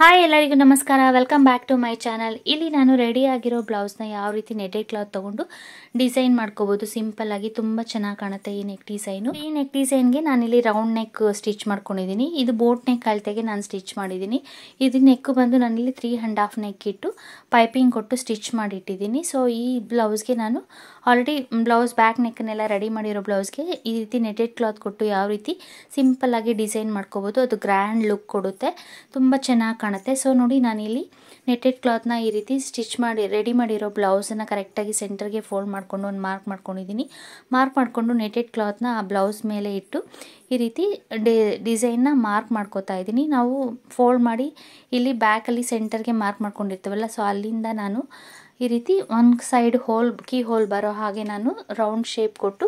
hi ಎಲ್ಲರಿಗೂ ನಮಸ್ಕಾರ welcome back to my channel ಇಲ್ಲಿ ನಾನು ರೆಡಿ ಆಗಿರೋ ಬ್ಲೌಸ್ನ ಯಾವ ರೀತಿ ನೆಟೆಡ್ ಕ್ಲಾತ್ ತೊಗೊಂಡು ಡಿಸೈನ್ ಮಾಡ್ಕೋಬೋದು ಆಗಿ ತುಂಬ ಚೆನ್ನಾಗಿ ಕಾಣುತ್ತೆ ಈ ನೆಕ್ ಡಿಸೈನು ಈ ನೆಕ್ ಡಿಸೈನ್ಗೆ ಇಲ್ಲಿ ರೌಂಡ್ ನೆಕ್ ಸ್ಟಿಚ್ uh, ಮಾಡ್ಕೊಂಡಿದ್ದೀನಿ ಇದು ಬೋಟ್ ನೆಕ್ ಅಳತೆಗೆ ನಾನು ಸ್ಟಿಚ್ ಮಾಡಿದ್ದೀನಿ ಇದು ನೆಕ್ ಬಂದು ನಾನಿಲ್ಲಿ ತ್ರೀ ಆ್ಯಂಡ್ ಹಾಫ್ ನೆಕ್ ಇಟ್ಟು ಪೈಪಿಂಗ್ ಕೊಟ್ಟು ಸ್ಟಿಚ್ ಮಾಡಿಟ್ಟಿದ್ದೀನಿ ಸೊ ಈ ಬ್ಲೌಸ್ಗೆ ನಾನು ಆಲ್ರೆಡಿ ಬ್ಲೌಸ್ ಬ್ಯಾಕ್ ನೆಕ್ನೆಲ್ಲ ರೆಡಿ ಮಾಡಿರೋ ಬ್ಲೌಸ್ಗೆ ಈ ರೀತಿ ನೆಟೆಡ್ ಕ್ಲಾತ್ ಕೊಟ್ಟು ಯಾವ ರೀತಿ ಸಿಂಪಲ್ಲಾಗಿ ಡಿಸೈನ್ ಮಾಡ್ಕೋಬೋದು ಅದು ಗ್ರ್ಯಾಂಡ್ ಲುಕ್ ಕೊಡುತ್ತೆ ತುಂಬ ಚೆನ್ನಾಗಿ ಕಾಣುತ್ತೆ ಸೊ ನೋಡಿ ನಾನಿಲ್ಲಿ ನೆಟೆಡ್ ಕ್ಲಾತ್ನ ಈ ರೀತಿ ಸ್ಟಿಚ್ ಮಾಡಿ ರೆಡಿ ಮಾಡಿರೋ ಬ್ಲೌಸನ್ನು ಕರೆಕ್ಟಾಗಿ ಸೆಂಟರ್ಗೆ ಫೋಲ್ಡ್ ಮಾಡಿಕೊಂಡು ಒಂದು ಮಾರ್ಕ್ ಮಾಡ್ಕೊಂಡಿದ್ದೀನಿ ಮಾರ್ಕ್ ಮಾಡಿಕೊಂಡು ನೆಟೆಡ್ ಕ್ಲಾತ್ನ ಆ ಬ್ಲೌಸ್ ಮೇಲೆ ಇಟ್ಟು ಈ ರೀತಿ ಡಿ ಡಿಸೈನ್ನ ಮಾರ್ಕ್ ಮಾಡ್ಕೋತಾ ಇದ್ದೀನಿ ನಾವು ಫೋಲ್ಡ್ ಮಾಡಿ ಇಲ್ಲಿ ಬ್ಯಾಕಲ್ಲಿ ಸೆಂಟರ್ಗೆ ಮಾರ್ಕ್ ಮಾಡ್ಕೊಂಡಿರ್ತೀವಲ್ಲ ಸೊ ಅಲ್ಲಿಂದ ನಾನು ಈ ರೀತಿ ಒಂದು ಸೈಡ್ ಹೋಲ್ ಕೀ ಹೋಲ್ ಬರೋ ಹಾಗೆ ನಾನು ರೌಂಡ್ ಶೇಪ್ ಕೊಟ್ಟು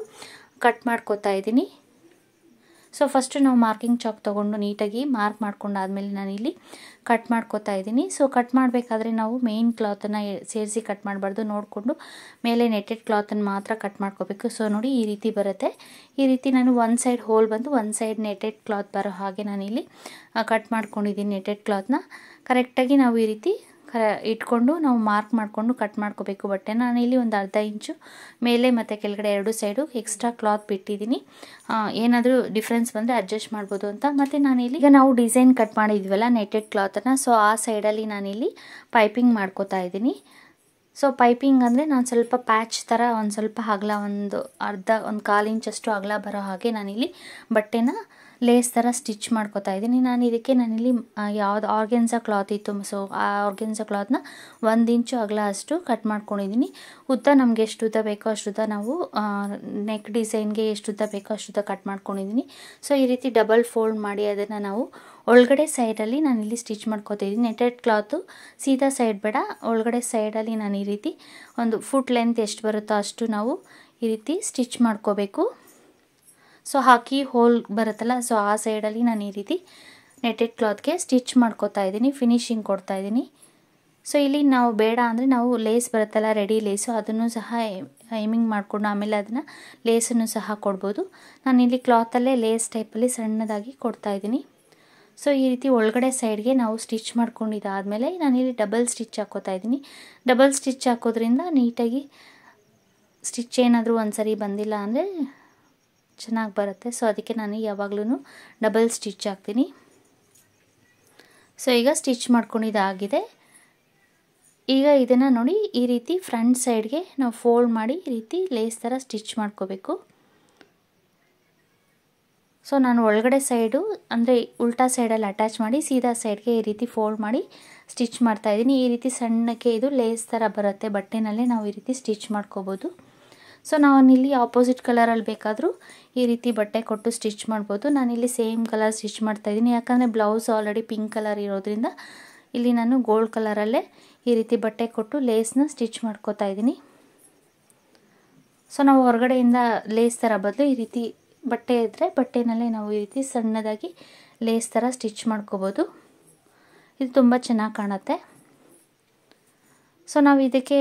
ಕಟ್ ಮಾಡ್ಕೋತಾ ಇದ್ದೀನಿ ಸೊ ಫಸ್ಟು ನಾವು ಮಾರ್ಕಿಂಗ್ ಚಾಕ್ ತೊಗೊಂಡು ನೀಟಾಗಿ ಮಾರ್ಕ್ ನಾನು ನಾನಿಲ್ಲಿ ಕಟ್ ಮಾಡ್ಕೋತಾ ಇದ್ದೀನಿ ಸೊ ಕಟ್ ಮಾಡಬೇಕಾದ್ರೆ ನಾವು ಮೇಯ್ನ್ ಕ್ಲಾತನ್ನು ಸೇರಿಸಿ ಕಟ್ ಮಾಡಬಾರ್ದು ನೋಡಿಕೊಂಡು ಮೇಲೆ ನೆಟ್ಟೆಡ್ ಕ್ಲಾತನ್ನು ಮಾತ್ರ ಕಟ್ ಮಾಡ್ಕೋಬೇಕು ಸೊ ನೋಡಿ ಈ ರೀತಿ ಬರುತ್ತೆ ಈ ರೀತಿ ನಾನು ಒಂದು ಸೈಡ್ ಹೋಲ್ ಬಂದು ಒಂದು ಸೈಡ್ ನೆಟ್ಟೆಡ್ ಕ್ಲಾತ್ ಬರೋ ಹಾಗೆ ನಾನಿಲ್ಲಿ ಕಟ್ ಮಾಡ್ಕೊಂಡಿದ್ದೀನಿ ನೆಟ್ಟೆಡ್ ಕ್ಲಾತ್ನ ಕರೆಕ್ಟಾಗಿ ನಾವು ಈ ರೀತಿ ಕರ ಇಟ್ಕೊಂಡು ನಾವು ಮಾರ್ಕ್ ಮಾಡಿಕೊಂಡು ಕಟ್ ಮಾಡ್ಕೋಬೇಕು ಬಟ್ಟೆನ ಇಲ್ಲಿ ಒಂದು ಅರ್ಧ ಇಂಚು ಮೇಲೆ ಮತ್ತು ಕೆಳಗಡೆ ಎರಡು ಸೈಡು ಎಕ್ಸ್ಟ್ರಾ ಕ್ಲಾತ್ ಬಿಟ್ಟಿದ್ದೀನಿ ಏನಾದರೂ ಡಿಫ್ರೆನ್ಸ್ ಬಂದರೆ ಅಡ್ಜಸ್ಟ್ ಮಾಡ್ಬೋದು ಅಂತ ಮತ್ತು ನಾನಿಲ್ಲಿ ಈಗ ನಾವು ಡಿಸೈನ್ ಕಟ್ ಮಾಡಿದ್ವಲ್ಲ ನೆಟೆಡ್ ಕ್ಲಾತನ್ನು ಸೊ ಆ ಸೈಡಲ್ಲಿ ನಾನಿಲ್ಲಿ ಪೈಪಿಂಗ್ ಮಾಡ್ಕೋತಾ ಇದ್ದೀನಿ ಸೊ ಪೈಪಿಂಗ್ ಅಂದರೆ ನಾನು ಸ್ವಲ್ಪ ಪ್ಯಾಚ್ ಥರ ಒಂದು ಸ್ವಲ್ಪ ಅಗಲ ಒಂದು ಅರ್ಧ ಒಂದು ಕಾಲು ಇಂಚಷ್ಟು ಅಗಲ ಬರೋ ಹಾಗೆ ನಾನಿಲ್ಲಿ ಬಟ್ಟೆನ ಲೇಸ್ ಥರ ಸ್ಟಿಚ್ ಮಾಡ್ಕೋತಾ ಇದ್ದೀನಿ ನಾನು ಇದಕ್ಕೆ ನಾನಿಲ್ಲಿ ಯಾವುದು ಆರ್ಗೆನ್ಸ ಕ್ಲಾತ್ ಇತ್ತು ಸೊ ಆ ಆರ್ಗೆನ್ಸ ಕ್ಲಾತ್ನ ಒಂದು ಇಂಚು ಅಗಲ ಅಷ್ಟು ಕಟ್ ಮಾಡ್ಕೊಂಡಿದ್ದೀನಿ ಉದ್ದ ನಮಗೆ ಎಷ್ಟು ಉದ್ದ ಬೇಕೋ ಅಷ್ಟು ಉದ್ದ ನಾವು ನೆಕ್ ಡಿಸೈನ್ಗೆ ಎಷ್ಟು ಉದ್ದ ಬೇಕೋ ಅಷ್ಟು ಉದ್ದ ಕಟ್ ಮಾಡ್ಕೊಂಡಿದ್ದೀನಿ ಸೊ ಈ ರೀತಿ ಡಬಲ್ ಫೋಲ್ಡ್ ಮಾಡಿ ಅದನ್ನು ನಾವು ಒಳಗಡೆ ಸೈಡಲ್ಲಿ ನಾನಿಲ್ಲಿ ಸ್ಟಿಚ್ ಮಾಡ್ಕೋತಿದ್ದೀನಿ ನೆಟೆಡ್ ಕ್ಲಾತು ಸೀದಾ ಸೈಡ್ ಬೇಡ ಒಳಗಡೆ ಸೈಡಲ್ಲಿ ನಾನು ಈ ರೀತಿ ಒಂದು ಫುಟ್ ಲೆಂತ್ ಎಷ್ಟು ಬರುತ್ತೋ ಅಷ್ಟು ನಾವು ಈ ರೀತಿ ಸ್ಟಿಚ್ ಮಾಡ್ಕೋಬೇಕು ಸೊ ಹಾಕಿ ಹೋಲ್ ಬರುತ್ತಲ್ಲ ಸೊ ಆ ಸೈಡಲ್ಲಿ ನಾನು ಈ ರೀತಿ ನೆಟೆಡ್ ಕ್ಲಾತ್ಗೆ ಸ್ಟಿಚ್ ಮಾಡ್ಕೋತಾ ಇದ್ದೀನಿ ಫಿನಿಶಿಂಗ್ ಕೊಡ್ತಾ ಇದ್ದೀನಿ ಸೊ ಇಲ್ಲಿ ನಾವು ಬೇಡ ಅಂದರೆ ನಾವು ಲೇಸ್ ಬರುತ್ತಲ್ಲ ರೆಡಿ ಲೇಸು ಅದನ್ನು ಸಹ ಐಮಿಂಗ್ ಮಾಡಿಕೊಂಡು ಆಮೇಲೆ ಅದನ್ನು ಲೇಸನ್ನು ಸಹ ಕೊಡ್ಬೋದು ನಾನಿಲ್ಲಿ ಕ್ಲಾತಲ್ಲೇ ಲೇಸ್ ಟೈಪಲ್ಲಿ ಸಣ್ಣದಾಗಿ ಕೊಡ್ತಾ ಇದ್ದೀನಿ ಸೊ ಈ ರೀತಿ ಒಳಗಡೆ ಸೈಡ್ಗೆ ನಾವು ಸ್ಟಿಚ್ ಮಾಡ್ಕೊಂಡಿದ್ದಾದಮೇಲೆ ನಾನಿಲ್ಲಿ ಡಬಲ್ ಸ್ಟಿಚ್ ಹಾಕೋತಾ ಇದ್ದೀನಿ ಡಬಲ್ ಸ್ಟಿಚ್ ಹಾಕೋದ್ರಿಂದ ನೀಟಾಗಿ ಸ್ಟಿಚ್ ಏನಾದರೂ ಒಂದು ಸರಿ ಬಂದಿಲ್ಲ ಅಂದರೆ ಚೆನ್ನಾಗಿ ಬರುತ್ತೆ ಸೊ ಅದಕ್ಕೆ ನಾನು ಯಾವಾಗಲೂ ಡಬಲ್ ಸ್ಟಿಚ್ ಹಾಕ್ತೀನಿ ಸೊ ಈಗ ಸ್ಟಿಚ್ ಮಾಡ್ಕೊಂಡಿದ್ದಾಗಿದೆ ಈಗ ಇದನ್ನು ನೋಡಿ ಈ ರೀತಿ ಫ್ರಂಟ್ ಸೈಡ್ಗೆ ನಾವು ಫೋಲ್ಡ್ ಮಾಡಿ ಈ ರೀತಿ ಲೇಸ್ ಥರ ಸ್ಟಿಚ್ ಮಾಡ್ಕೋಬೇಕು ಸೊ ನಾನು ಒಳಗಡೆ ಸೈಡು ಅಂದರೆ ಉಲ್ಟಾ ಸೈಡಲ್ಲಿ ಅಟ್ಯಾಚ್ ಮಾಡಿ ಸೀದಾ ಸೈಡ್ಗೆ ಈ ರೀತಿ ಫೋಲ್ಡ್ ಮಾಡಿ ಸ್ಟಿಚ್ ಮಾಡ್ತಾಯಿದ್ದೀನಿ ಈ ರೀತಿ ಸಣ್ಣಕ್ಕೆ ಇದು ಲೇಸ್ ಥರ ಬರುತ್ತೆ ಬಟ್ಟೆನಲ್ಲೇ ನಾವು ಈ ರೀತಿ ಸ್ಟಿಚ್ ಮಾಡ್ಕೋಬೋದು ಸೊ ನಾನಿಲ್ಲಿ ಆಪೋಸಿಟ್ ಕಲರಲ್ಲಿ ಬೇಕಾದರೂ ಈ ರೀತಿ ಬಟ್ಟೆ ಕೊಟ್ಟು ಸ್ಟಿಚ್ ಮಾಡ್ಬೋದು ನಾನಿಲ್ಲಿ ಸೇಮ್ ಕಲರ್ ಸ್ಟಿಚ್ ಮಾಡ್ತಾ ಇದ್ದೀನಿ ಯಾಕಂದರೆ ಬ್ಲೌಸ್ ಆಲ್ರೆಡಿ ಪಿಂಕ್ ಕಲರ್ ಇರೋದ್ರಿಂದ ಇಲ್ಲಿ ನಾನು ಗೋಲ್ಡ್ ಕಲರಲ್ಲೇ ಈ ರೀತಿ ಬಟ್ಟೆ ಕೊಟ್ಟು ಲೇಸ್ನ ಸ್ಟಿಚ್ ಮಾಡ್ಕೋತಾ ಇದ್ದೀನಿ ಸೊ ನಾವು ಹೊರಗಡೆಯಿಂದ ಲೇಸ್ ಥರ ಬದಲು ಈ ರೀತಿ ಬಟ್ಟೆ ಇದ್ದರೆ ಬಟ್ಟೆನಲ್ಲೇ ನಾವು ಈ ರೀತಿ ಸಣ್ಣದಾಗಿ ಲೇಸ್ ಥರ ಸ್ಟಿಚ್ ಮಾಡ್ಕೋಬೋದು ಇದು ತುಂಬ ಚೆನ್ನಾಗಿ ಕಾಣುತ್ತೆ ಸೊ ನಾವು ಇದಕ್ಕೆ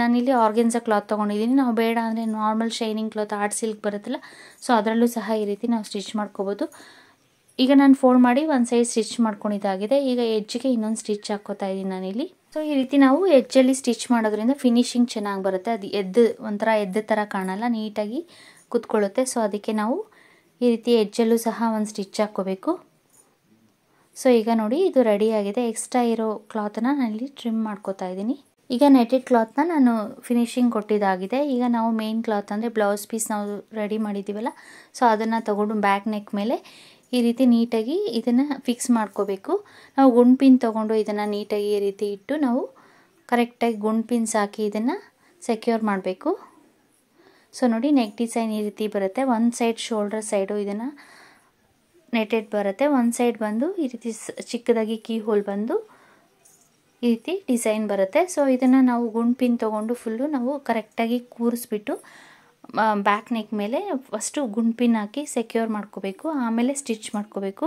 ನಾನಿಲ್ಲಿ ಆರ್ಗೆನ್ಸ ಕ್ಲಾತ್ ತೊಗೊಂಡಿದ್ದೀನಿ ನಾವು ಬೇಡ ಅಂದರೆ normal shining cloth art silk ಬರುತ್ತಲ್ಲ ಸೊ ಅದರಲ್ಲೂ ಸಹ ಈ ರೀತಿ ನಾವು ಸ್ಟಿಚ್ ಮಾಡ್ಕೋಬೋದು ಈಗ ನಾನು ಫೋಲ್ಡ್ ಮಾಡಿ ಒಂದು ಸೈಡ್ ಸ್ಟಿಚ್ ಮಾಡ್ಕೊಂಡಿದ್ದಾಗಿದೆ ಈಗ ಎಜ್ಜಿಗೆ ಇನ್ನೊಂದು ಸ್ಟಿಚ್ ಹಾಕೋತಾಯಿದ್ದೀನಿ ಇದ್ದೀನಿ ನಾನಿಲ್ಲಿ ಸೊ ಈ ರೀತಿ ನಾವು ಹೆಜ್ಜಲ್ಲಿ ಸ್ಟಿಚ್ ಮಾಡೋದ್ರಿಂದ ಫಿನಿಶಿಂಗ್ ಚೆನ್ನಾಗಿ ಬರುತ್ತೆ ಅದು ಎದ್ದು ಒಂಥರ ಎದ್ದ ಥರ ಕಾಣಲ್ಲ ನೀಟಾಗಿ ಕೂತ್ಕೊಳ್ಳುತ್ತೆ ಸೊ ಅದಕ್ಕೆ ನಾವು ಈ ರೀತಿ ಹೆಜ್ಜಲ್ಲೂ ಸಹ ಒಂದು ಸ್ಟಿಚ್ ಹಾಕ್ಕೋಬೇಕು ಸೊ ಈಗ ನೋಡಿ ಇದು ರೆಡಿಯಾಗಿದೆ ಎಕ್ಸ್ಟ್ರಾ ಇರೋ ಕ್ಲಾತನ್ನು ನಾನಿಲ್ಲಿ ಟ್ರಿಮ್ ಮಾಡ್ಕೋತಾ ಇದ್ದೀನಿ ಈಗ ನೆಟೆಡ್ ಕ್ಲಾತ್ನ ನಾನು ಫಿನಿಶಿಂಗ್ ಕೊಟ್ಟಿದ್ದಾಗಿದೆ ಈಗ ನಾವು ಮೇನ್ ಕ್ಲಾತ್ ಅಂದರೆ ಬ್ಲೌಸ್ ಪೀಸ್ ನಾವು ರೆಡಿ ಮಾಡಿದ್ದೀವಲ್ಲ ಸೊ ಅದನ್ನು ತೊಗೊಂಡು ಬ್ಯಾಕ್ ನೆಕ್ ಮೇಲೆ ಈ ರೀತಿ ನೀಟಾಗಿ ಇದನ್ನು ಫಿಕ್ಸ್ ಮಾಡ್ಕೋಬೇಕು ನಾವು ಗುಂಡ್ ಪಿನ್ ತೊಗೊಂಡು ಇದನ್ನು ನೀಟಾಗಿ ಈ ರೀತಿ ಇಟ್ಟು ನಾವು ಕರೆಕ್ಟಾಗಿ ಗುಂಡ್ ಪಿನ್ಸ್ ಹಾಕಿ ಇದನ್ನು ಸೆಕ್ಯೂರ್ ಮಾಡಬೇಕು ಸೊ ನೋಡಿ ನೆಕ್ ಡಿಸೈನ್ ಈ ರೀತಿ ಬರುತ್ತೆ ಒಂದು ಸೈಡ್ ಶೋಲ್ಡರ್ ಸೈಡು ಇದನ್ನು ನೆಟೆಡ್ ಬರುತ್ತೆ ಒಂದು ಸೈಡ್ ಬಂದು ಈ ರೀತಿ ಚಿಕ್ಕದಾಗಿ ಕೀ ಹೋಲ್ ಬಂದು ಈ ರೀತಿ ಡಿಸೈನ್ ಬರುತ್ತೆ ಸೊ ಇದನ್ನು ನಾವು ಗುಂಡು ಪಿನ್ ತೊಗೊಂಡು ಫುಲ್ಲು ನಾವು ಕರೆಕ್ಟಾಗಿ ಕೂರಿಸ್ಬಿಟ್ಟು ಬ್ಯಾಕ್ ನೆಕ್ ಮೇಲೆ ಫಸ್ಟು ಗುಂಡು ಪಿನ್ ಹಾಕಿ ಸೆಕ್ಯೂರ್ ಮಾಡ್ಕೋಬೇಕು ಆಮೇಲೆ ಸ್ಟಿಚ್ ಮಾಡ್ಕೋಬೇಕು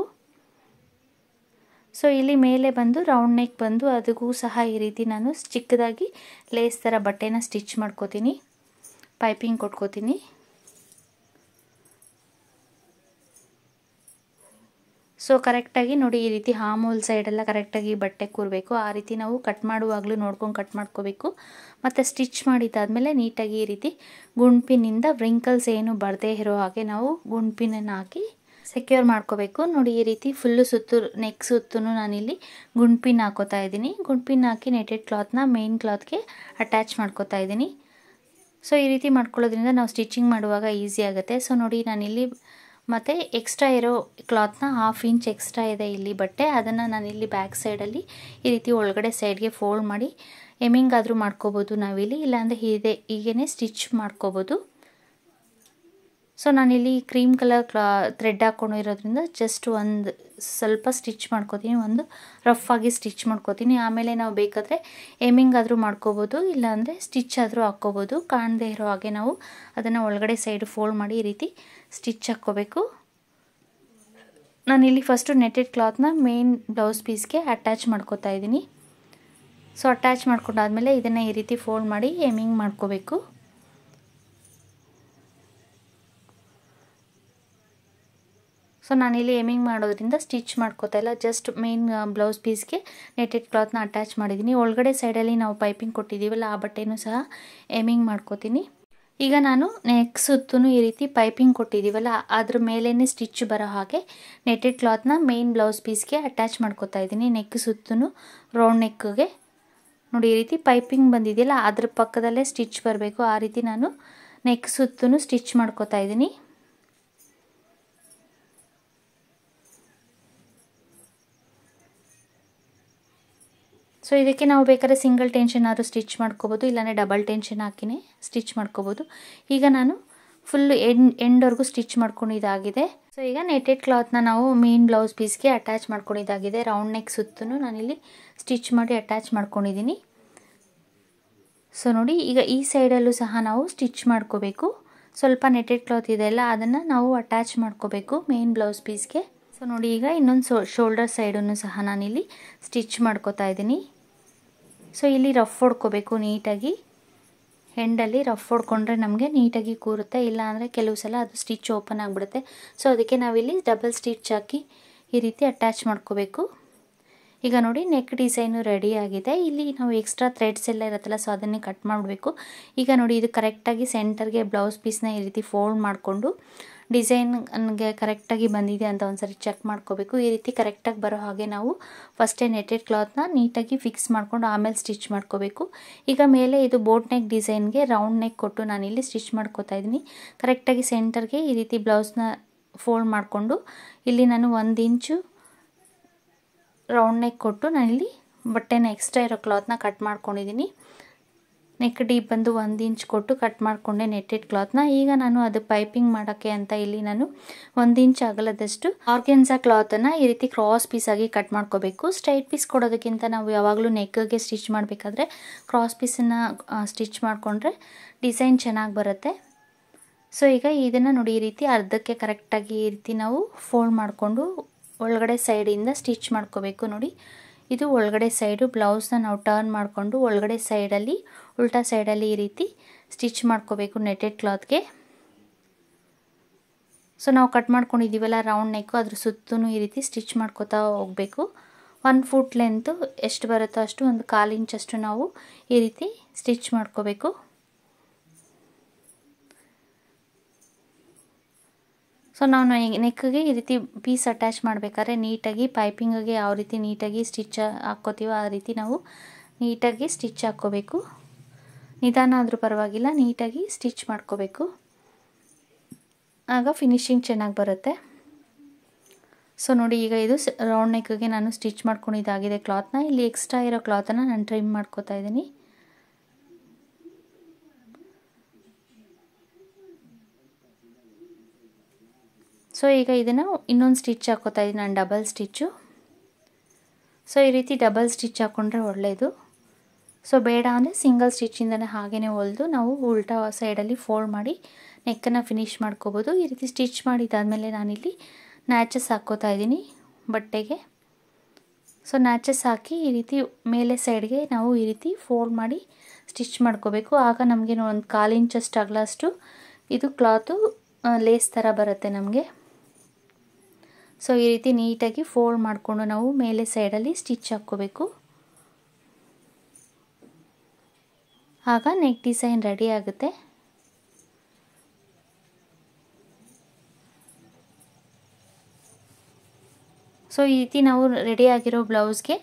ಸೊ ಇಲ್ಲಿ ಮೇಲೆ ಬಂದು ರೌಂಡ್ ನೆಕ್ ಬಂದು ಅದಕ್ಕೂ ಸಹ ಈ ರೀತಿ ನಾನು ಚಿಕ್ಕದಾಗಿ ಲೇಸ್ ಥರ ಬಟ್ಟೆನ ಸ್ಟಿಚ್ ಮಾಡ್ಕೋತೀನಿ ಪೈಪಿಂಗ್ ಕೊಟ್ಕೋತೀನಿ ಸೊ ಕರೆಕ್ಟಾಗಿ ನೋಡಿ ಈ ರೀತಿ ಹಾಮೂಲ್ ಸೈಡೆಲ್ಲ ಕರೆಕ್ಟಾಗಿ ಬಟ್ಟೆ ಕೂರಬೇಕು ಆ ರೀತಿ ನಾವು ಕಟ್ ಮಾಡುವಾಗಲೂ ನೋಡ್ಕೊಂಡು ಕಟ್ ಮಾಡ್ಕೋಬೇಕು ಮತ್ತು ಸ್ಟಿಚ್ ಮಾಡಿದ್ದಾದಮೇಲೆ ನೀಟಾಗಿ ಈ ರೀತಿ ಗುಂಡ್ಪಿನಿಂದ ವ್ರಿಂಕಲ್ಸ್ ಏನು ಬರದೇ ಇರೋ ಹಾಗೆ ನಾವು ಗುಂಡ್ಪಿನನ್ನು ಹಾಕಿ ಸೆಕ್ಯೂರ್ ಮಾಡ್ಕೋಬೇಕು ನೋಡಿ ಈ ರೀತಿ ಫುಲ್ಲು ಸುತ್ತು ನೆಕ್ ಸುತ್ತೂ ನಾನಿಲ್ಲಿ ಗುಂಡ್ಪಿನ ಹಾಕೋತಾ ಇದ್ದೀನಿ ಗುಂಡ್ಪಿನ ಹಾಕಿ ನೆಟೆಡ್ ಕ್ಲಾತ್ನ ಮೇನ್ ಕ್ಲಾತ್ಗೆ ಅಟ್ಯಾಚ್ ಮಾಡ್ಕೋತಾ ಇದ್ದೀನಿ ಸೊ ಈ ರೀತಿ ಮಾಡ್ಕೊಳ್ಳೋದ್ರಿಂದ ನಾವು ಸ್ಟಿಚಿಂಗ್ ಮಾಡುವಾಗ ಈಸಿ ಆಗುತ್ತೆ ಸೊ ನೋಡಿ ನಾನಿಲ್ಲಿ ಮತ್ತು ಎಕ್ಸ್ಟ್ರಾ ಇರೋ ಕ್ಲಾತ್ನ ಹಾಫ್ ಇಂಚ್ ಎಕ್ಸ್ಟ್ರಾ ಇದೆ ಇಲ್ಲಿ ಬಟ್ಟೆ ಅದನ್ನು ಇಲ್ಲಿ ಬ್ಯಾಕ್ ಸೈಡಲ್ಲಿ ಈ ರೀತಿ ಒಳಗಡೆ ಸೈಡ್ಗೆ ಫೋಲ್ಡ್ ಮಾಡಿ ಆದರೂ ಮಾಡ್ಕೋಬೋದು ನಾವಿಲ್ಲಿ ಇಲ್ಲಾಂದರೆ ಹೀಗೆ ಹೀಗೇ ಸ್ಟಿಚ್ ಮಾಡ್ಕೋಬೋದು ಸೊ ನಾನಿಲ್ಲಿ ಕ್ರೀಮ್ ಕಲರ್ ಕ್ಲಾ ಥ್ರೆಡ್ ಇರೋದ್ರಿಂದ ಜಸ್ಟ್ ಒಂದು ಸ್ವಲ್ಪ ಸ್ಟಿಚ್ ಮಾಡ್ಕೋತೀನಿ ಒಂದು ರಫ್ ಆಗಿ ಸ್ಟಿಚ್ ಮಾಡ್ಕೋತೀನಿ ಆಮೇಲೆ ನಾವು ಬೇಕಾದರೆ ಏಮಿಂಗ್ ಆದರೂ ಮಾಡ್ಕೋಬೋದು ಇಲ್ಲಾಂದರೆ ಸ್ಟಿಚ್ ಆದರೂ ಹಾಕ್ಕೋಬೋದು ಕಾಣದೇ ಇರೋ ಹಾಗೆ ನಾವು ಅದನ್ನು ಒಳಗಡೆ ಸೈಡ್ ಫೋಲ್ಡ್ ಮಾಡಿ ಈ ರೀತಿ ಸ್ಟಿಚ್ ಹಾಕ್ಕೋಬೇಕು ನಾನಿಲ್ಲಿ ಫಸ್ಟು ನೆಟೆಡ್ ಕ್ಲಾತ್ನ ಮೇನ್ ಬ್ಲೌಸ್ ಪೀಸ್ಗೆ ಅಟ್ಯಾಚ್ ಮಾಡ್ಕೋತಾ ಇದ್ದೀನಿ ಸೊ ಅಟ್ಯಾಚ್ ಮಾಡ್ಕೊಂಡಾದ್ಮೇಲೆ ಇದನ್ನು ಈ ರೀತಿ ಫೋಲ್ಡ್ ಮಾಡಿ ಏಮಿಂಗ್ ಮಾಡ್ಕೋಬೇಕು ಸೊ ನಾನಿಲ್ಲಿ ಏಮಿಂಗ್ ಮಾಡೋದ್ರಿಂದ ಸ್ಟಿಚ್ ಮಾಡ್ಕೋತಾ ಇಲ್ಲ ಜಸ್ಟ್ ಮೇನ್ ಬ್ಲೌಸ್ ಪೀಸ್ಗೆ ನೆಟೆಡ್ ಕ್ಲಾತ್ನ ಅಟ್ಯಾಚ್ ಮಾಡಿದ್ದೀನಿ ಒಳಗಡೆ ಸೈಡಲ್ಲಿ ನಾವು ಪೈಪಿಂಗ್ ಕೊಟ್ಟಿದ್ದೀವಲ್ಲ ಆ ಬಟ್ಟೆನೂ ಸಹ ಏಮಿಂಗ್ ಮಾಡ್ಕೋತೀನಿ ಈಗ ನಾನು ನೆಕ್ ಸುತ್ತೂ ಈ ರೀತಿ ಪೈಪಿಂಗ್ ಕೊಟ್ಟಿದ್ದೀವಲ್ಲ ಅದ್ರ ಮೇಲೇ ಸ್ಟಿಚ್ ಬರೋ ಹಾಗೆ ನೆಟೆಡ್ ಕ್ಲಾತ್ನ ಮೇನ್ ಬ್ಲೌಸ್ ಪೀಸ್ಗೆ ಅಟ್ಯಾಚ್ ಮಾಡ್ಕೋತಾ ಇದ್ದೀನಿ ನೆಕ್ ಸುತ್ತೂ ರೌಂಡ್ ನೆಕ್ಗೆ ನೋಡಿ ಈ ರೀತಿ ಪೈಪಿಂಗ್ ಬಂದಿದೆಯಲ್ಲ ಅದ್ರ ಪಕ್ಕದಲ್ಲೇ ಸ್ಟಿಚ್ ಬರಬೇಕು ಆ ರೀತಿ ನಾನು ನೆಕ್ ಸುತ್ತೂ ಸ್ಟಿಚ್ ಮಾಡ್ಕೋತಾ ಇದ್ದೀನಿ ಸೊ ಇದಕ್ಕೆ ನಾವು ಬೇಕಾದ್ರೆ ಸಿಂಗಲ್ ಟೆನ್ಷನ್ ಆದರೂ ಸ್ಟಿಚ್ ಮಾಡ್ಕೋಬೋದು ಇಲ್ಲಾಂದರೆ ಡಬಲ್ ಟೆನ್ಷನ್ ಹಾಕಿನೇ ಸ್ಟಿಚ್ ಮಾಡ್ಕೋಬೋದು ಈಗ ನಾನು ಫುಲ್ ಎಂಡ್ ಎಂಡ್ವರೆಗೂ ಸ್ಟಿಚ್ ಮಾಡ್ಕೊಂಡಿದ್ದಾಗಿದೆ ಸೊ ಈಗ ನೆಟೆಡ್ ಕ್ಲಾತ್ನ ನಾವು ಮೇನ್ ಬ್ಲೌಸ್ ಪೀಸ್ಗೆ ಅಟ್ಯಾಚ್ ಮಾಡ್ಕೊಂಡಿದ್ದಾಗಿದೆ ರೌಂಡ್ ನೆಕ್ ಸುತ್ತೂ ನಾನಿಲ್ಲಿ ಸ್ಟಿಚ್ ಮಾಡಿ ಅಟ್ಯಾಚ್ ಮಾಡ್ಕೊಂಡಿದ್ದೀನಿ ಸೊ ನೋಡಿ ಈಗ ಈ ಸೈಡಲ್ಲೂ ಸಹ ನಾವು ಸ್ಟಿಚ್ ಮಾಡ್ಕೋಬೇಕು ಸ್ವಲ್ಪ ನೆಟೆಡ್ ಕ್ಲಾತ್ ಅಲ್ಲ ಅದನ್ನು ನಾವು ಅಟ್ಯಾಚ್ ಮಾಡ್ಕೋಬೇಕು ಮೇನ್ ಬ್ಲೌಸ್ ಪೀಸ್ಗೆ ಸೊ ನೋಡಿ ಈಗ ಇನ್ನೊಂದು ಶೋಲ್ಡರ್ ಸೈಡನ್ನು ಸಹ ನಾನಿಲ್ಲಿ ಸ್ಟಿಚ್ ಮಾಡ್ಕೋತಾ ಇದ್ದೀನಿ ಸೊ ಇಲ್ಲಿ ರಫ್ ಹೊಡ್ಕೋಬೇಕು ನೀಟಾಗಿ ಹೆಂಡಲ್ಲಿ ರಫ್ ಹೊಡ್ಕೊಂಡ್ರೆ ನಮಗೆ ನೀಟಾಗಿ ಕೂರುತ್ತೆ ಅಂದರೆ ಕೆಲವು ಸಲ ಅದು ಸ್ಟಿಚ್ ಓಪನ್ ಆಗಿಬಿಡುತ್ತೆ ಸೊ ಅದಕ್ಕೆ ನಾವಿಲ್ಲಿ ಡಬಲ್ ಸ್ಟಿಚ್ ಹಾಕಿ ಈ ರೀತಿ ಅಟ್ಯಾಚ್ ಮಾಡ್ಕೋಬೇಕು ಈಗ ನೋಡಿ ನೆಕ್ ಡಿಸೈನು ರೆಡಿ ಆಗಿದೆ ಇಲ್ಲಿ ನಾವು ಎಕ್ಸ್ಟ್ರಾ ಥ್ರೆಡ್ಸ್ ಎಲ್ಲ ಇರುತ್ತಲ್ಲ ಸೊ ಅದನ್ನೇ ಕಟ್ ಮಾಡಬೇಕು ಈಗ ನೋಡಿ ಇದು ಕರೆಕ್ಟಾಗಿ ಸೆಂಟರ್ಗೆ ಬ್ಲೌಸ್ ಪೀಸ್ನ ಈ ರೀತಿ ಫೋಲ್ಡ್ ಮಾಡಿಕೊಂಡು ಡಿಸೈನ್ ನನಗೆ ಕರೆಕ್ಟಾಗಿ ಬಂದಿದೆ ಅಂತ ಒಂದ್ಸರಿ ಚೆಕ್ ಮಾಡ್ಕೋಬೇಕು ಈ ರೀತಿ ಕರೆಕ್ಟಾಗಿ ಬರೋ ಹಾಗೆ ನಾವು ಫಸ್ಟೇ ನೆಟೆಡ್ ಕ್ಲಾತ್ನ ನೀಟಾಗಿ ಫಿಕ್ಸ್ ಮಾಡಿಕೊಂಡು ಆಮೇಲೆ ಸ್ಟಿಚ್ ಮಾಡ್ಕೋಬೇಕು ಈಗ ಮೇಲೆ ಇದು ಬೋಟ್ ನೆಕ್ ಡಿಸೈನ್ಗೆ ರೌಂಡ್ ನೆಕ್ ಕೊಟ್ಟು ನಾನಿಲ್ಲಿ ಸ್ಟಿಚ್ ಮಾಡ್ಕೋತಾ ಇದ್ದೀನಿ ಕರೆಕ್ಟಾಗಿ ಸೆಂಟರ್ಗೆ ಈ ರೀತಿ ಬ್ಲೌಸ್ನ ಫೋಲ್ಡ್ ಮಾಡಿಕೊಂಡು ಇಲ್ಲಿ ನಾನು ಒಂದು ಇಂಚು ರೌಂಡ್ ನೆಕ್ ಕೊಟ್ಟು ನಾನಿಲ್ಲಿ ಬಟ್ಟೆನ ಎಕ್ಸ್ಟ್ರಾ ಇರೋ ಕ್ಲಾತ್ನ ಕಟ್ ಮಾಡ್ಕೊಂಡಿದ್ದೀನಿ ನೆಕ್ ಡೀಪ್ ಬಂದು ಒಂದು ಇಂಚ್ ಕೊಟ್ಟು ಕಟ್ ಮಾಡಿಕೊಂಡೆ ನೆಟ್ಟೆಡ್ ಕ್ಲಾತ್ನ ಈಗ ನಾನು ಅದು ಪೈಪಿಂಗ್ ಮಾಡೋಕ್ಕೆ ಅಂತ ಇಲ್ಲಿ ನಾನು ಒಂದು ಇಂಚ್ ಆಗಲದಷ್ಟು ಆರ್ಗೆನ್ಸ ಕ್ಲಾತನ್ನು ಈ ರೀತಿ ಕ್ರಾಸ್ ಪೀಸಾಗಿ ಕಟ್ ಮಾಡ್ಕೋಬೇಕು ಸ್ಟ್ರೈಟ್ ಪೀಸ್ ಕೊಡೋದಕ್ಕಿಂತ ನಾವು ಯಾವಾಗಲೂ ನೆಕ್ಗೆ ಸ್ಟಿಚ್ ಮಾಡಬೇಕಾದ್ರೆ ಕ್ರಾಸ್ ಪೀಸನ್ನು ಸ್ಟಿಚ್ ಮಾಡಿಕೊಂಡ್ರೆ ಡಿಸೈನ್ ಚೆನ್ನಾಗಿ ಬರುತ್ತೆ ಸೊ ಈಗ ಇದನ್ನು ನೋಡಿ ಈ ರೀತಿ ಅರ್ಧಕ್ಕೆ ಕರೆಕ್ಟಾಗಿ ಈ ರೀತಿ ನಾವು ಫೋಲ್ಡ್ ಮಾಡಿಕೊಂಡು ಒಳಗಡೆ ಸೈಡಿಂದ ಸ್ಟಿಚ್ ಮಾಡ್ಕೋಬೇಕು ನೋಡಿ ಇದು ಒಳಗಡೆ ಸೈಡು ಬ್ಲೌಸ್ನ ನಾವು ಟರ್ನ್ ಮಾಡಿಕೊಂಡು ಒಳಗಡೆ ಸೈಡಲ್ಲಿ ಉಲ್ಟಾ ಸೈಡಲ್ಲಿ ಈ ರೀತಿ ಸ್ಟಿಚ್ ಮಾಡ್ಕೋಬೇಕು ನೆಟೆಡ್ ಕ್ಲಾತ್ಗೆ ಸೊ ನಾವು ಕಟ್ ಮಾಡ್ಕೊಂಡಿದ್ದೀವಲ್ಲ ರೌಂಡ್ ನೆಕ್ಕು ಅದ್ರ ಸುತ್ತೂ ಈ ರೀತಿ ಸ್ಟಿಚ್ ಮಾಡ್ಕೋತಾ ಹೋಗಬೇಕು ಒನ್ ಫುಟ್ ಲೆಂತು ಎಷ್ಟು ಬರುತ್ತೋ ಅಷ್ಟು ಒಂದು ಕಾಲು ಇಂಚಷ್ಟು ನಾವು ಈ ರೀತಿ ಸ್ಟಿಚ್ ಮಾಡ್ಕೋಬೇಕು ಸೊ ನಾವು ನೆಕ್ಗೆ ಈ ರೀತಿ ಪೀಸ್ ಅಟ್ಯಾಚ್ ಮಾಡಬೇಕಾದ್ರೆ ನೀಟಾಗಿ ಪೈಪಿಂಗಿಗೆ ಯಾವ ರೀತಿ ನೀಟಾಗಿ ಸ್ಟಿಚ್ ಹಾಕ್ಕೋತೀವೋ ಆ ರೀತಿ ನಾವು ನೀಟಾಗಿ ಸ್ಟಿಚ್ ಹಾಕ್ಕೋಬೇಕು ನಿಧಾನ ಆದರೂ ಪರವಾಗಿಲ್ಲ ನೀಟಾಗಿ ಸ್ಟಿಚ್ ಮಾಡ್ಕೋಬೇಕು ಆಗ ಫಿನಿಶಿಂಗ್ ಚೆನ್ನಾಗಿ ಬರುತ್ತೆ ಸೊ ನೋಡಿ ಈಗ ಇದು ರೌಂಡ್ ನೆಕ್ಗೆ ನಾನು ಸ್ಟಿಚ್ ಮಾಡ್ಕೊಂಡಿದ್ದಾಗಿದೆ ಕ್ಲಾತ್ನ ಇಲ್ಲಿ ಎಕ್ಸ್ಟ್ರಾ ಇರೋ ಕ್ಲಾತನ್ನು ನಾನು ಟ್ರಿಮ್ ಮಾಡ್ಕೋತಾ ಇದ್ದೀನಿ ಸೊ ಈಗ ಇದನ್ನು ಇನ್ನೊಂದು ಸ್ಟಿಚ್ ಹಾಕೋತಾ ಇದ್ದೀನಿ ನಾನು ಡಬಲ್ ಸ್ಟಿಚ್ಚು ಸೊ ಈ ರೀತಿ ಡಬಲ್ ಸ್ಟಿಚ್ ಹಾಕ್ಕೊಂಡ್ರೆ ಒಳ್ಳೆಯದು ಸೊ ಬೇಡ ಅಂದರೆ ಸಿಂಗಲ್ ಸ್ಟಿಚ್ಚಿಂದನೇ ಹಾಗೆಯೇ ಹೊಲಿದು ನಾವು ಉಲ್ಟಾ ಸೈಡಲ್ಲಿ ಫೋಲ್ಡ್ ಮಾಡಿ ನೆಕ್ಕನ್ನು ಫಿನಿಷ್ ಮಾಡ್ಕೋಬೋದು ಈ ರೀತಿ ಸ್ಟಿಚ್ ಮಾಡಿದ್ದಾದಮೇಲೆ ನಾನಿಲ್ಲಿ ನ್ಯಾಚಸ್ ಹಾಕ್ಕೋತಾ ಇದ್ದೀನಿ ಬಟ್ಟೆಗೆ ಸೊ ನ್ಯಾಚಸ್ ಹಾಕಿ ಈ ರೀತಿ ಮೇಲೆ ಸೈಡ್ಗೆ ನಾವು ಈ ರೀತಿ ಫೋಲ್ಡ್ ಮಾಡಿ ಸ್ಟಿಚ್ ಮಾಡ್ಕೋಬೇಕು ಆಗ ನಮಗೆ ಒಂದು ಕಾಲು ಇಂಚಷ್ಟು ಅಗಲಷ್ಟು ಇದು ಕ್ಲಾತು ಲೇಸ್ ಥರ ಬರುತ್ತೆ ನಮಗೆ ಸೊ ಈ ರೀತಿ ನೀಟಾಗಿ ಫೋಲ್ಡ್ ಮಾಡಿಕೊಂಡು ನಾವು ಮೇಲೆ ಸೈಡಲ್ಲಿ ಸ್ಟಿಚ್ ಹಾಕ್ಕೋಬೇಕು ಆಗ ನೆಕ್ ಡಿಸೈನ್ ರೆಡಿ ಆಗುತ್ತೆ ಸೊ ಈ ರೀತಿ ನಾವು ರೆಡಿ ಆಗಿರೋ ಬ್ಲೌಸ್ಗೆ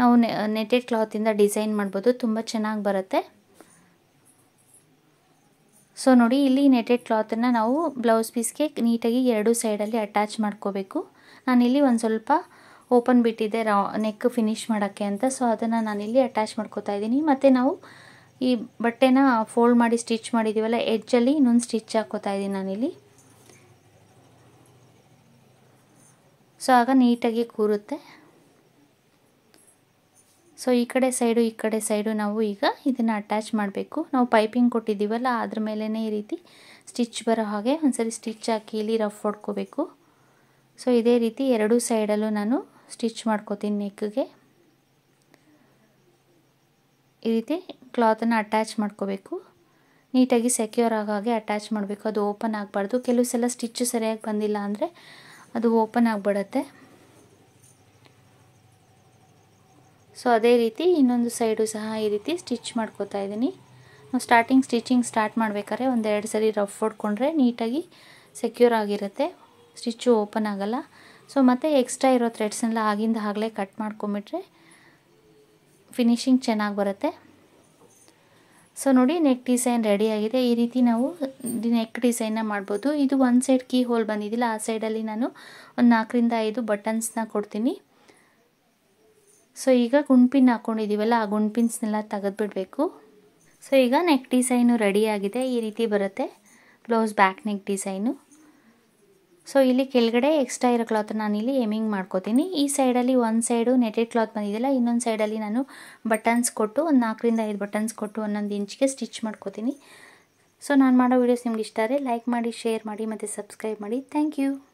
ನಾವು ನೆಟೆಡ್ ಕ್ಲಾತಿಂದ ಡಿಸೈನ್ ಮಾಡ್ಬೋದು ತುಂಬ ಚೆನ್ನಾಗಿ ಬರುತ್ತೆ ಸೊ ನೋಡಿ ಇಲ್ಲಿ ನೆಟೆಡ್ ಕ್ಲಾತನ್ನು ನಾವು ಬ್ಲೌಸ್ ಪೀಸ್ಗೆ ನೀಟಾಗಿ ಎರಡು ಸೈಡಲ್ಲಿ ಅಟ್ಯಾಚ್ ಮಾಡ್ಕೋಬೇಕು ನಾನಿಲ್ಲಿ ಒಂದು ಸ್ವಲ್ಪ ಓಪನ್ ಬಿಟ್ಟಿದೆ ರಾ ನೆಕ್ ಫಿನಿಷ್ ಮಾಡೋಕ್ಕೆ ಅಂತ ಸೊ ಅದನ್ನು ನಾನಿಲ್ಲಿ ಅಟ್ಯಾಚ್ ಮಾಡ್ಕೋತಾ ಇದ್ದೀನಿ ಮತ್ತು ನಾವು ಈ ಬಟ್ಟೆನ ಫೋಲ್ಡ್ ಮಾಡಿ ಸ್ಟಿಚ್ ಮಾಡಿದ್ದೀವಲ್ಲ ಎಡ್ಜಲ್ಲಿ ಇನ್ನೊಂದು ಸ್ಟಿಚ್ ಹಾಕೋತಾ ಇದ್ದೀನಿ ನಾನಿಲ್ಲಿ ಸೊ ಆಗ ನೀಟಾಗಿ ಕೂರುತ್ತೆ ಸೊ ಈ ಕಡೆ ಸೈಡು ಈ ಕಡೆ ಸೈಡು ನಾವು ಈಗ ಇದನ್ನು ಅಟ್ಯಾಚ್ ಮಾಡಬೇಕು ನಾವು ಪೈಪಿಂಗ್ ಕೊಟ್ಟಿದ್ದೀವಲ್ಲ ಅದ್ರ ಮೇಲೇ ಈ ರೀತಿ ಸ್ಟಿಚ್ ಬರೋ ಹಾಗೆ ಒಂದ್ಸರಿ ಸ್ಟಿಚ್ ಹಾಕಿ ಇಲ್ಲಿ ರಫ್ ಹೊಡ್ಕೋಬೇಕು ಸೊ ಇದೇ ರೀತಿ ಎರಡೂ ಸೈಡಲ್ಲೂ ನಾನು ಸ್ಟಿಚ್ ಮಾಡ್ಕೋತೀನಿ ನೆಕ್ಗೆ ಈ ರೀತಿ ಕ್ಲಾತನ್ನು ಅಟ್ಯಾಚ್ ಮಾಡ್ಕೋಬೇಕು ನೀಟಾಗಿ ಸೆಕ್ಯೂರ್ ಆಗೋ ಹಾಗೆ ಅಟ್ಯಾಚ್ ಮಾಡಬೇಕು ಅದು ಓಪನ್ ಆಗಬಾರ್ದು ಕೆಲವು ಸಲ ಸ್ಟಿಚ್ಚು ಸರಿಯಾಗಿ ಬಂದಿಲ್ಲ ಅಂದರೆ ಅದು ಓಪನ್ ಆಗಿಬಿಡತ್ತೆ ಸೊ ಅದೇ ರೀತಿ ಇನ್ನೊಂದು ಸೈಡು ಸಹ ಈ ರೀತಿ ಸ್ಟಿಚ್ ಮಾಡ್ಕೋತಾ ಇದ್ದೀನಿ ನಾವು ಸ್ಟಾರ್ಟಿಂಗ್ ಸ್ಟಿಚಿಂಗ್ ಸ್ಟಾರ್ಟ್ ಮಾಡಬೇಕಾದ್ರೆ ಒಂದೆರಡು ಸರಿ ರಫ್ ಹೊಡ್ಕೊಂಡ್ರೆ ನೀಟಾಗಿ ಸೆಕ್ಯೂರ್ ಆಗಿರುತ್ತೆ ಸ್ಟಿಚ್ಚು ಓಪನ್ ಆಗೋಲ್ಲ ಸೊ ಮತ್ತು ಎಕ್ಸ್ಟ್ರಾ ಇರೋ ಥ್ರೆಡ್ಸ್ನೆಲ್ಲ ಆಗಿಂದ ಆಗಲೇ ಕಟ್ ಮಾಡ್ಕೊಂಬಿಟ್ರೆ ಫಿನಿಶಿಂಗ್ ಚೆನ್ನಾಗಿ ಬರುತ್ತೆ ಸೊ ನೋಡಿ ನೆಕ್ ಡಿಸೈನ್ ರೆಡಿಯಾಗಿದೆ ಈ ರೀತಿ ನಾವು ನೆಕ್ ಡಿಸೈನ್ನ ಮಾಡ್ಬೋದು ಇದು ಒಂದು ಸೈಡ್ ಕೀ ಹೋಲ್ ಬಂದಿದ್ದಿಲ್ಲ ಆ ಸೈಡಲ್ಲಿ ನಾನು ಒಂದು ನಾಲ್ಕರಿಂದ ಐದು ಬಟನ್ಸ್ನ ಕೊಡ್ತೀನಿ ಸೊ ಈಗ ಗುಂಪಿನ ಹಾಕ್ಕೊಂಡಿದ್ದೀವಲ್ಲ ಆ ಗುಂಪಿನ್ಸ್ನೆಲ್ಲ ತೆಗೆದ್ಬಿಡಬೇಕು ಸೊ ಈಗ ನೆಕ್ ಡಿಸೈನು ರೆಡಿಯಾಗಿದೆ ಈ ರೀತಿ ಬರುತ್ತೆ blouse back neck design so ಇಲ್ಲಿ ಕೆಳಗಡೆ ಎಕ್ಸ್ಟ್ರಾ ಇರೋ ನಾನು ನಾನಿಲ್ಲಿ ಎಮಿಂಗ್ ಮಾಡ್ಕೋತೀನಿ ಈ ಸೈಡಲ್ಲಿ ಒಂದು ಸೈಡು ನೆಟೆಡ್ ಕ್ಲಾತ್ ಬಂದಿದೆಯಲ್ಲ ಇನ್ನೊಂದು ಸೈಡಲ್ಲಿ ನಾನು ಬಟನ್ಸ್ ಕೊಟ್ಟು ಒಂದು ನಾಲ್ಕರಿಂದ ಐದು ಬಟನ್ಸ್ ಕೊಟ್ಟು ಒಂದೊಂದು ಇಂಚಿಗೆ ಸ್ಟಿಚ್ ಮಾಡ್ಕೋತೀನಿ ಸೊ ನಾನು ಮಾಡೋ ವೀಡಿಯೋಸ್ ನಿಮ್ಗೆ ಇಷ್ಟ ಆದರೆ ಲೈಕ್ ಮಾಡಿ ಶೇರ್ ಮಾಡಿ ಮತ್ತು ಸಬ್ಸ್ಕ್ರೈಬ್ ಮಾಡಿ ಥ್ಯಾಂಕ್ ಯು